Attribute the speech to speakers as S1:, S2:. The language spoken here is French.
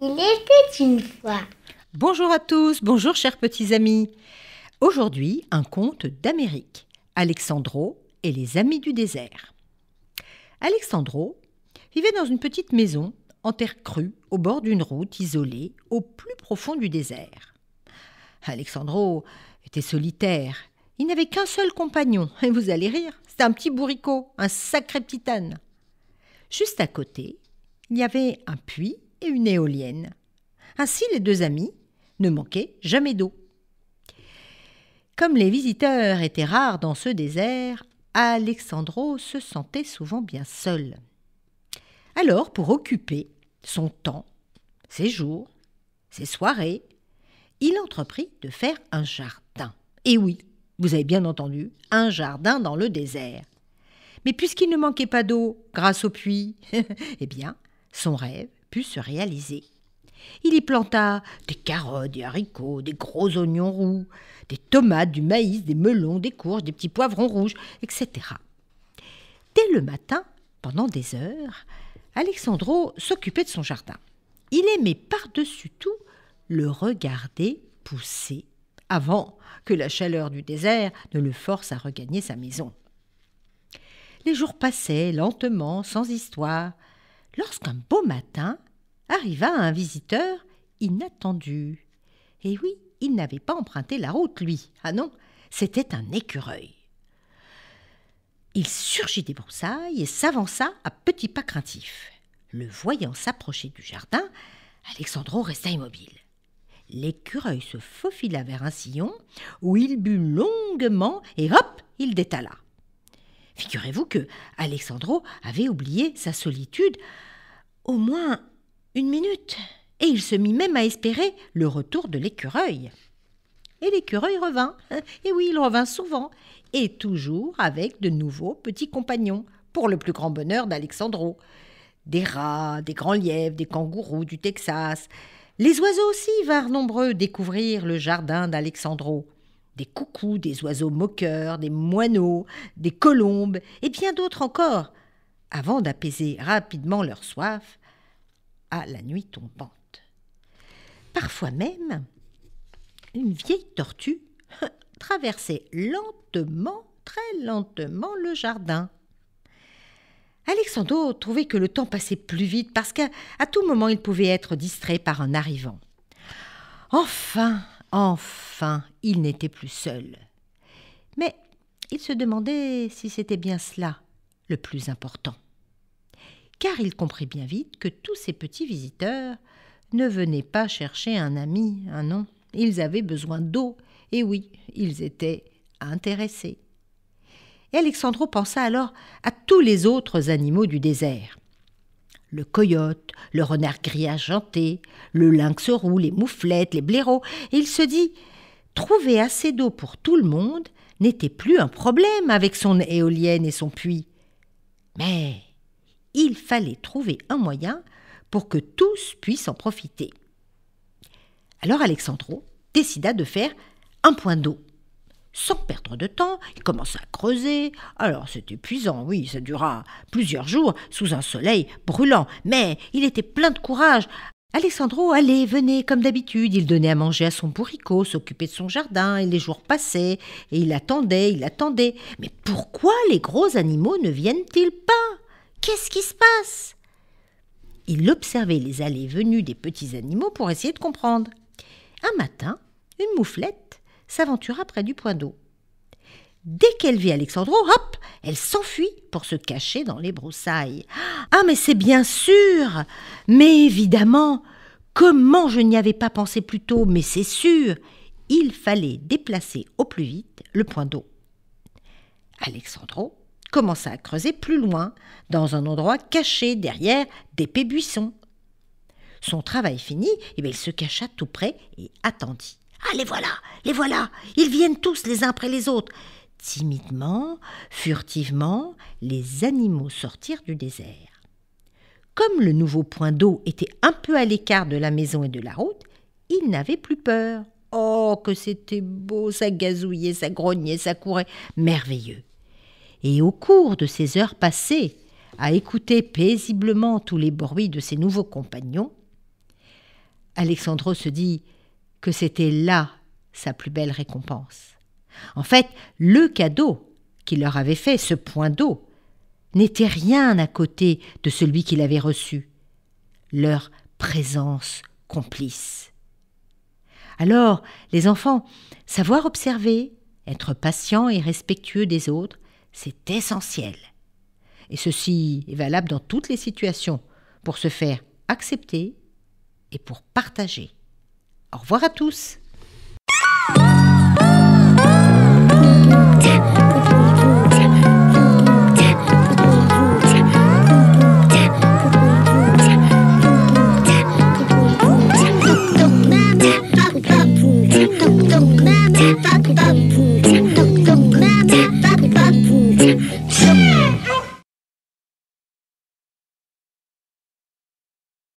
S1: Il était une fois. Bonjour à tous, bonjour chers petits amis. Aujourd'hui, un conte d'Amérique, Alexandro et les amis du désert. Alexandro vivait dans une petite maison en terre crue au bord d'une route isolée au plus profond du désert. Alexandro était solitaire. Il n'avait qu'un seul compagnon, et vous allez rire, c'était un petit bourricot, un sacré petit âne. Juste à côté, il y avait un puits et une éolienne. Ainsi, les deux amis ne manquaient jamais d'eau. Comme les visiteurs étaient rares dans ce désert, Alexandro se sentait souvent bien seul. Alors, pour occuper son temps, ses jours, ses soirées, il entreprit de faire un jardin. Et oui, vous avez bien entendu, un jardin dans le désert. Mais puisqu'il ne manquait pas d'eau grâce au puits, eh bien, son rêve put se réaliser. Il y planta des carottes, des haricots, des gros oignons roux, des tomates, du maïs, des melons, des courges, des petits poivrons rouges, etc. Dès le matin, pendant des heures, Alexandro s'occupait de son jardin. Il aimait par-dessus tout le regarder pousser avant que la chaleur du désert ne le force à regagner sa maison. Les jours passaient lentement, sans histoire, lorsqu'un beau matin arriva un visiteur inattendu. Et oui, il n'avait pas emprunté la route, lui. Ah non, c'était un écureuil. Il surgit des broussailles et s'avança à petits pas craintifs. Le voyant s'approcher du jardin, Alexandro resta immobile. L'écureuil se faufila vers un sillon où il but longuement et hop, il détala. Figurez-vous que Alexandro avait oublié sa solitude au moins une minute, et il se mit même à espérer le retour de l'écureuil. Et l'écureuil revint, et oui, il revint souvent, et toujours avec de nouveaux petits compagnons, pour le plus grand bonheur d'Alexandro. Des rats, des grands lièvres, des kangourous du Texas. Les oiseaux aussi vinrent nombreux découvrir le jardin d'Alexandro des coucous, des oiseaux moqueurs, des moineaux, des colombes, et bien d'autres encore, avant d'apaiser rapidement leur soif à la nuit tombante. Parfois même, une vieille tortue traversait lentement, très lentement le jardin. Alexandre trouvait que le temps passait plus vite parce qu'à tout moment il pouvait être distrait par un arrivant. Enfin, Enfin, il n'était plus seul. Mais il se demandait si c'était bien cela le plus important. Car il comprit bien vite que tous ces petits visiteurs ne venaient pas chercher un ami, un nom. Ils avaient besoin d'eau, et oui, ils étaient intéressés. Et Alexandro pensa alors à tous les autres animaux du désert le coyote, le renard gris argenté, le lynx roux, les mouflettes, les blaireaux, et il se dit trouver assez d'eau pour tout le monde n'était plus un problème avec son éolienne et son puits. Mais il fallait trouver un moyen pour que tous puissent en profiter. Alors Alexandro décida de faire un point d'eau. Sans perdre de temps, il commença à creuser. Alors c'était épuisant, oui, ça dura plusieurs jours sous un soleil brûlant, mais il était plein de courage. Alessandro allait, venait comme d'habitude, il donnait à manger à son bourricot, s'occupait de son jardin, et les jours passaient, et il attendait, il attendait. Mais pourquoi les gros animaux ne viennent-ils pas Qu'est-ce qui se passe Il observait les allées et venues des petits animaux pour essayer de comprendre. Un matin, une mouflette s'aventura près du point d'eau. Dès qu'elle vit Alexandro, hop, elle s'enfuit pour se cacher dans les broussailles. Ah, mais c'est bien sûr Mais évidemment Comment je n'y avais pas pensé plus tôt, mais c'est sûr Il fallait déplacer au plus vite le point d'eau. Alexandro commença à creuser plus loin, dans un endroit caché derrière d'épais buissons. Son travail fini, eh il se cacha tout près et attendit les voilà, les voilà, ils viennent tous les uns après les autres. Timidement, furtivement, les animaux sortirent du désert. Comme le nouveau point d'eau était un peu à l'écart de la maison et de la route, ils n'avaient plus peur. Oh, que c'était beau, ça gazouillait, ça grognait, ça courait, merveilleux. Et au cours de ces heures passées à écouter paisiblement tous les bruits de ses nouveaux compagnons, Alexandro se dit que c'était là sa plus belle récompense. En fait, le cadeau qu'il leur avait fait, ce point d'eau, n'était rien à côté de celui qu'il avait reçu, leur présence complice. Alors, les enfants, savoir observer, être patient et respectueux des autres, c'est essentiel. Et ceci est valable dans toutes les situations, pour se faire accepter et pour partager. Au revoir à tous